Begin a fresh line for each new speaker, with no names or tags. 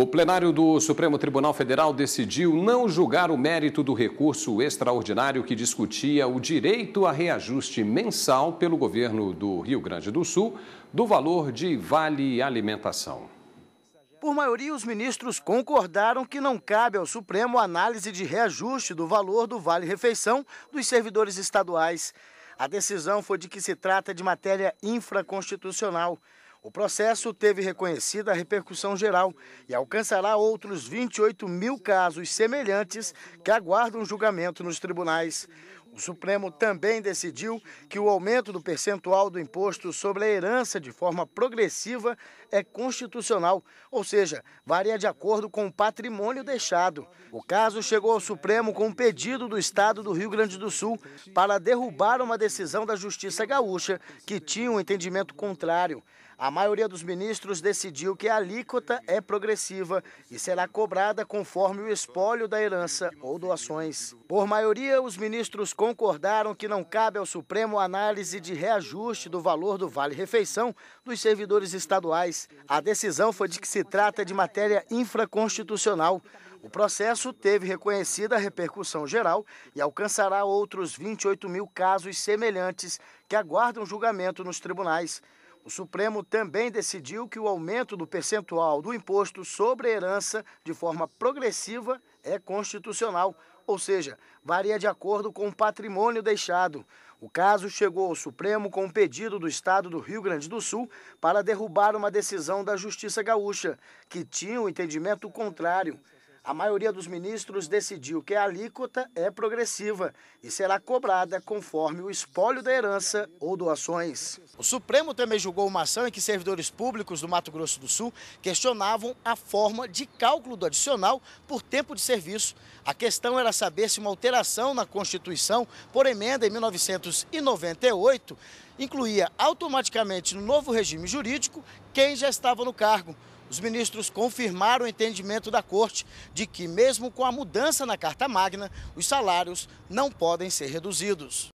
O plenário do Supremo Tribunal Federal decidiu não julgar o mérito do recurso extraordinário que discutia o direito a reajuste mensal pelo governo do Rio Grande do Sul do valor de vale alimentação.
Por maioria, os ministros concordaram que não cabe ao Supremo análise de reajuste do valor do Vale Refeição dos servidores estaduais. A decisão foi de que se trata de matéria infraconstitucional. O processo teve reconhecida repercussão geral e alcançará outros 28 mil casos semelhantes que aguardam julgamento nos tribunais. O Supremo também decidiu que o aumento do percentual do imposto sobre a herança de forma progressiva é constitucional, ou seja, varia de acordo com o patrimônio deixado. O caso chegou ao Supremo com um pedido do Estado do Rio Grande do Sul para derrubar uma decisão da Justiça Gaúcha que tinha um entendimento contrário a maioria dos ministros decidiu que a alíquota é progressiva e será cobrada conforme o espólio da herança ou doações. Por maioria, os ministros concordaram que não cabe ao Supremo análise de reajuste do valor do vale-refeição dos servidores estaduais. A decisão foi de que se trata de matéria infraconstitucional. O processo teve reconhecida repercussão geral e alcançará outros 28 mil casos semelhantes que aguardam julgamento nos tribunais. O Supremo também decidiu que o aumento do percentual do imposto sobre herança de forma progressiva é constitucional, ou seja, varia de acordo com o patrimônio deixado. O caso chegou ao Supremo com um pedido do Estado do Rio Grande do Sul para derrubar uma decisão da Justiça Gaúcha, que tinha o um entendimento contrário a maioria dos ministros decidiu que a alíquota é progressiva e será cobrada conforme o espólio da herança ou doações. O Supremo também julgou uma ação em que servidores públicos do Mato Grosso do Sul questionavam a forma de cálculo do adicional por tempo de serviço. A questão era saber se uma alteração na Constituição por emenda em 1998 incluía automaticamente no novo regime jurídico quem já estava no cargo. Os ministros confirmaram o entendimento da Corte de que, mesmo com a mudança na Carta Magna, os salários não podem ser reduzidos.